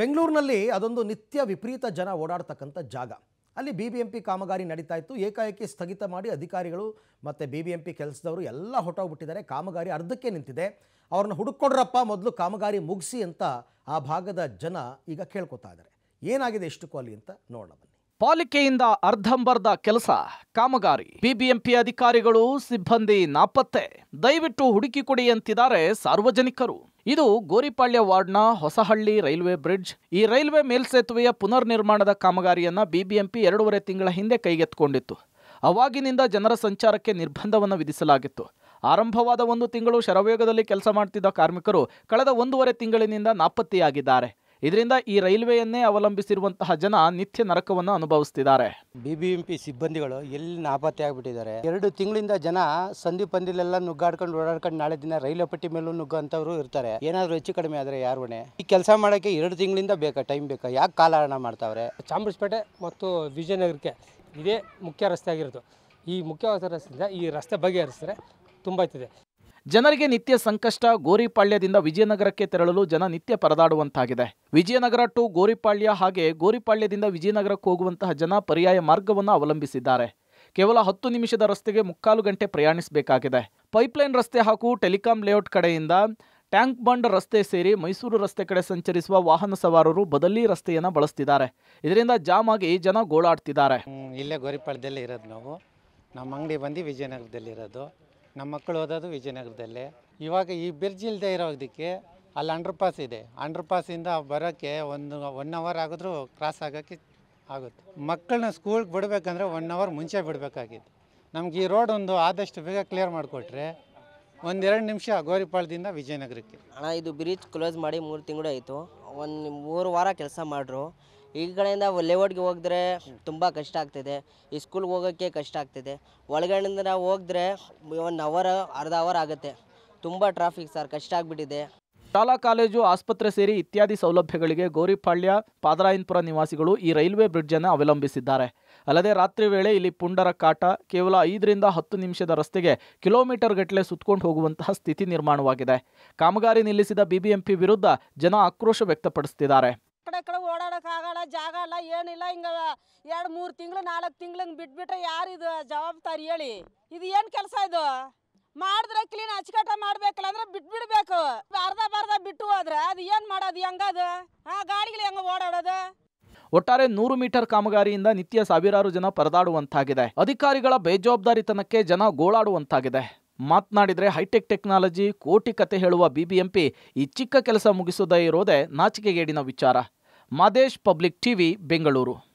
ಬೆಂಗಳೂರಿನಲ್ಲಿ ಅದೊಂದು ನಿತ್ಯ ವಿಪರೀತ ಜನ ಓಡಾಡ್ತಕ್ಕಂಥ ಜಾಗ ಅಲ್ಲಿ ಬಿ ಬಿ ಎಂ ಪಿ ಕಾಮಗಾರಿ ನಡೀತಾ ಇತ್ತು ಏಕಾಏಕಿ ಸ್ಥಗಿತ ಮಾಡಿ ಅಧಿಕಾರಿಗಳು ಮತ್ತು ಬಿ ಬಿ ಎಂ ಪಿ ಕೆಲಸದವರು ಎಲ್ಲ ಹೊಟ್ಟೋಗ್ಬಿಟ್ಟಿದ್ದಾರೆ ಕಾಮಗಾರಿ ಅರ್ಧಕ್ಕೆ ನಿಂತಿದೆ ಅವ್ರನ್ನ ಹುಡುಕೊಡ್ರಪ್ಪ ಮೊದಲು ಕಾಮಗಾರಿ ಮುಗಿಸಿ ಅಂತ ಆ ಭಾಗದ ಜನ ಈಗ ಕೇಳ್ಕೊತಾ ಇದ್ದಾರೆ ಏನಾಗಿದೆ ಇಷ್ಟಕ್ಕೂ ಅಲ್ಲಿ ಅಂತ ನೋಡೋಣ ಬನ್ನಿ ಪಾಲಿಕೆಯಿಂದ ಅರ್ಧಂಬರ್ಧ ಕೆಲಸ ಕಾಮಗಾರಿ ಬಿಬಿಎಂಪಿ ಅಧಿಕಾರಿಗಳು ಸಿಬ್ಬಂದಿ ನಾಪತ್ತೆ ದಯವಿಟ್ಟು ಹುಡುಕಿ ಕೊಡಿ ಅಂತಿದ್ದಾರೆ ಸಾರ್ವಜನಿಕರು ಇದು ಗೋರಿಪಾಳ್ಯ ವಾರ್ಡ್ನ ಹೊಸಹಳ್ಳಿ ರೈಲ್ವೆ ಬ್ರಿಡ್ಜ್ ಈ ರೈಲ್ವೆ ಮೇಲ್ಸೇತುವೆಯ ಪುನರ್ ನಿರ್ಮಾಣದ ಕಾಮಗಾರಿಯನ್ನು ಬಿಬಿಎಂಪಿ ಎರಡೂವರೆ ತಿಂಗಳ ಹಿಂದೆ ಕೈಗೆತ್ತಿಕೊಂಡಿತ್ತು ಅವಾಗಿನಿಂದ ಜನರ ಸಂಚಾರಕ್ಕೆ ನಿರ್ಬಂಧವನ್ನು ವಿಧಿಸಲಾಗಿತ್ತು ಆರಂಭವಾದ ಒಂದು ತಿಂಗಳು ಶರವೇಗದಲ್ಲಿ ಕೆಲಸ ಮಾಡ್ತಿದ್ದ ಕಾರ್ಮಿಕರು ಕಳೆದ ಒಂದೂವರೆ ತಿಂಗಳಿನಿಂದ ನಾಪತ್ತೆಯಾಗಿದ್ದಾರೆ ಇದರಿಂದ ಈ ರೈಲ್ವೆಯನ್ನೇ ಅವಲಂಬಿಸಿರುವಂತಹ ಜನ ನಿತ್ಯ ನರಕವನ್ನು ಅನುಭವಿಸ್ತಿದ್ದಾರೆ ಬಿಬಿಎಂಪಿ ಸಿಬ್ಬಂದಿಗಳು ಎಲ್ಲಿ ನಾಪತ್ತೆ ಆಗ್ಬಿಟ್ಟಿದ್ದಾರೆ ಎರಡು ತಿಂಗಳಿಂದ ಜನ ಸಂಧಿ ಪಂದಿಲೆಲ್ಲ ನುಗ್ಗಾಡ್ಕೊಂಡು ಓಡಾಡ್ಕೊಂಡು ನಾಳೆ ದಿನ ರೈಲ್ವೆ ಪಟ್ಟಿ ಮೇಲೂ ನುಗ್ಗುವಂತವರು ಇರ್ತಾರೆ ಏನಾದರೂ ಹೆಚ್ಚು ಕಡಿಮೆ ಆದ್ರೆ ಯಾರು ಈ ಕೆಲಸ ಮಾಡಕ್ಕೆ ಎರಡು ತಿಂಗಳಿಂದ ಬೇಕಾ ಟೈಮ್ ಬೇಕಾ ಯಾಕೆ ಕಾಲಹರಣ ಮಾಡ್ತಾವ್ರೆ ಚಾಮರಾಜಪೇಟೆ ಮತ್ತು ವಿಜಯನಗರಕ್ಕೆ ಇದೇ ಮುಖ್ಯ ರಸ್ತೆ ಆಗಿರೋದು ಈ ಮುಖ್ಯವಾದ ರಸ್ತೆಯಿಂದ ಈ ರಸ್ತೆ ಬಗೆಹರಿಸಿದ್ರೆ ತುಂಬ ಇರ್ತದೆ ಜನರಿಗೆ ನಿತ್ಯ ಸಂಕಷ್ಟ ಗೋರಿಪಾಳ್ಯದಿಂದ ವಿಜಯನಗರಕ್ಕೆ ತೆರಳಲು ಜನ ನಿತ್ಯ ಪರದಾಡುವಂತಾಗಿದೆ ವಿಜಯನಗರ ಟು ಗೋರಿಪಾಳ್ಯ ಹಾಗೆ ಗೋರಿಪಾಳ್ಯದಿಂದ ವಿಜಯನಗರಕ್ಕೆ ಹೋಗುವಂತಹ ಜನ ಪರ್ಯಾಯ ಮಾರ್ಗವನ್ನು ಅವಲಂಬಿಸಿದ್ದಾರೆ ಕೇವಲ ಹತ್ತು ನಿಮಿಷದ ರಸ್ತೆಗೆ ಮುಕ್ಕಾಲು ಗಂಟೆ ಪ್ರಯಾಣಿಸಬೇಕಾಗಿದೆ ಪೈಪ್ಲೈನ್ ರಸ್ತೆ ಹಾಗೂ ಟೆಲಿಕಾಂ ಲೇಔಟ್ ಕಡೆಯಿಂದ ಟ್ಯಾಂಕ್ ಬಂಡ್ ರಸ್ತೆ ಸೇರಿ ಮೈಸೂರು ರಸ್ತೆ ಕಡೆ ಸಂಚರಿಸುವ ವಾಹನ ಸವಾರರು ಬದಲಿ ರಸ್ತೆಯನ್ನು ಬಳಸ್ತಿದ್ದಾರೆ ಇದರಿಂದ ಜಾಮ್ ಆಗಿ ಜನ ಗೋಳಾಡ್ತಿದ್ದಾರೆ ಇಲ್ಲೇ ಗೋರಿಪಾಳ್ಯದಲ್ಲೇ ಇರೋದು ನಾವು ನಮ್ಮ ಅಂಗಡಿ ಬಂದು ವಿಜಯನಗರದಲ್ಲಿ ಇರೋದು ನಮ್ಮ ಮಕ್ಕಳು ಓದೋದು ವಿಜಯನಗರದಲ್ಲೇ ಇವಾಗ ಈ ಬ್ರಿಡ್ಜ್ ಇಲ್ಲದೆ ಇರೋದಕ್ಕೆ ಅಲ್ಲಿ ಅಂಡರ್ ಪಾಸ್ ಇದೆ ಅಂಡರ್ ಪಾಸಿಂದ ಬರೋಕ್ಕೆ ಒಂದು ಒನ್ ಅವರ್ ಆಗಿದ್ರೂ ಕ್ರಾಸ್ ಆಗೋಕ್ಕೆ ಆಗುತ್ತೆ ಮಕ್ಕಳನ್ನ ಸ್ಕೂಲ್ಗೆ ಬಿಡಬೇಕಂದ್ರೆ ಒನ್ ಅವರ್ ಮುಂಚೆ ಬಿಡಬೇಕಾಗಿತ್ತು ನಮ್ಗೆ ಈ ರೋಡ್ ಒಂದು ಆದಷ್ಟು ಬೇಗ ಕ್ಲಿಯರ್ ಮಾಡಿಕೊಟ್ರೆ ಒಂದೆರಡು ನಿಮಿಷ ಗೋರಿಪಾಳದಿಂದ ವಿಜಯನಗರಕ್ಕೆ ಅಣ್ಣ ಇದು ಬ್ರಿಡ್ಜ್ ಕ್ಲೋಸ್ ಮಾಡಿ ಮೂರು ತಿಂಗಳು ಆಯಿತು ಒಂದು ಮೂರು ವಾರ ಕೆಲಸ ಮಾಡ್ರು ಈ ಕಡೆಯಿಂದ ಲೇಔಟ್ಗೆ ಹೋಗಿದ್ರೆ ತುಂಬ ಕಷ್ಟ ಆಗ್ತಿದೆ ಈ ಸ್ಕೂಲ್ಗೆ ಹೋಗೋಕ್ಕೆ ಕಷ್ಟ ಆಗ್ತಿದೆ ಒಳಗಡೆಯಿಂದ ನಾವು ಹೋಗಿದ್ರೆ ಒನ್ ಅವರ್ ಅರ್ಧ ಅವರ್ ಆಗುತ್ತೆ ತುಂಬ ಟ್ರಾಫಿಕ್ ಸರ್ ಕಷ್ಟ ಆಗಿಬಿಟ್ಟಿದೆ ಶಾಲಾ ಕಾಲೇಜು ಆಸ್ಪತ್ರೆ ಸೇರಿ ಇತ್ಯಾದಿ ಸೌಲಭ್ಯಗಳಿಗೆ ಗೌರಿಪಾಳ್ಯ ಪಾದರಾಯನ್ಪುರ ನಿವಾಸಿಗಳು ಈ ರೈಲ್ವೆ ಬ್ರಿಡ್ಜ್ ಅನ್ನು ಅವಲಂಬಿಸಿದ್ದಾರೆ ಅಲ್ಲದೆ ರಾತ್ರಿ ವೇಳೆ ಇಲ್ಲಿ ಪುಂಡರ ಕಾಟ ಕೇವಲ ಐದರಿಂದ ಹತ್ತು ನಿಮಿಷದ ರಸ್ತೆಗೆ ಕಿಲೋಮೀಟರ್ ಗಟ್ಟಲೆ ಸುತ್ತಕೊಂಡು ಹೋಗುವಂತಹ ಸ್ಥಿತಿ ನಿರ್ಮಾಣವಾಗಿದೆ ಕಾಮಗಾರಿ ನಿಲ್ಲಿಸಿದ ಬಿಬಿಎಂಪಿ ವಿರುದ್ಧ ಜನ ಆಕ್ರೋಶ ವ್ಯಕ್ತಪಡಿಸುತ್ತಿದ್ದಾರೆ ಮಾಡೋಕ್ಕಾಗಲ್ಲ ಜಾಗ ಅಲ್ಲ ಏನಿಲ್ಲ ಹಿಂಗೆ ಎರಡು ಮೂರು ತಿಂಗಳು ನಾಲ್ಕು ತಿಂಗಳು ಹಿಂಗೆ ಬಿಟ್ಬಿಟ್ರೆ ಯಾರು ಇದು ಜವಾಬ್ದಾರಿ ಹೇಳಿ ಇದು ಏನು ಕೆಲಸ ಇದು ಮಾಡಿದ್ರೆ ಕ್ಲೀನ್ ಅಚ್ಚುಕಟ್ಟ ಮಾಡ್ಬೇಕಲ್ಲ ಅಂದ್ರೆ ಬಿಟ್ಬಿಡ್ಬೇಕು ಅರ್ಧ ಬರ್ಧ ಬಿಟ್ಟು ಹೋದ್ರೆ ಅದು ಏನು ಮಾಡೋದು ಹೆಂಗದು ಆ ಗಾಡಿಗಳು ಹೆಂಗೆ ಓಡಾಡೋದು ಒಟ್ಟಾರೆ ನೂರು ಮೀಟರ್ ಕಾಮಗಾರಿಯಿಂದ ನಿತ್ಯ ಸಾವಿರಾರು ಜನ ಪರದಾಡುವಂತಾಗಿದೆ ಅಧಿಕಾರಿಗಳ ಬೇಜವಾಬ್ದಾರಿತನಕ್ಕೆ ಜನ ಗೋಳಾಡುವಂತಾಗಿದೆ ಮಾತನಾಡಿದರೆ ಹೈಟೆಕ್ ಟೆಕ್ನಾಲಜಿ ಕೋಟಿ ಕತೆ ಹೇಳುವ ಬಿಬಿಎಂಪಿ ಈ ಚಿಕ್ಕ ಕೆಲಸ ಮುಗಿಸೋದೇ ಇರೋದೇ ನಾಚಿಕೆಗೇಡಿನ ವಿಚಾರ ಮಾದೇಶ್ ಪಬ್ಲಿಕ್ ಟಿವಿ ಬೆಂಗಳೂರು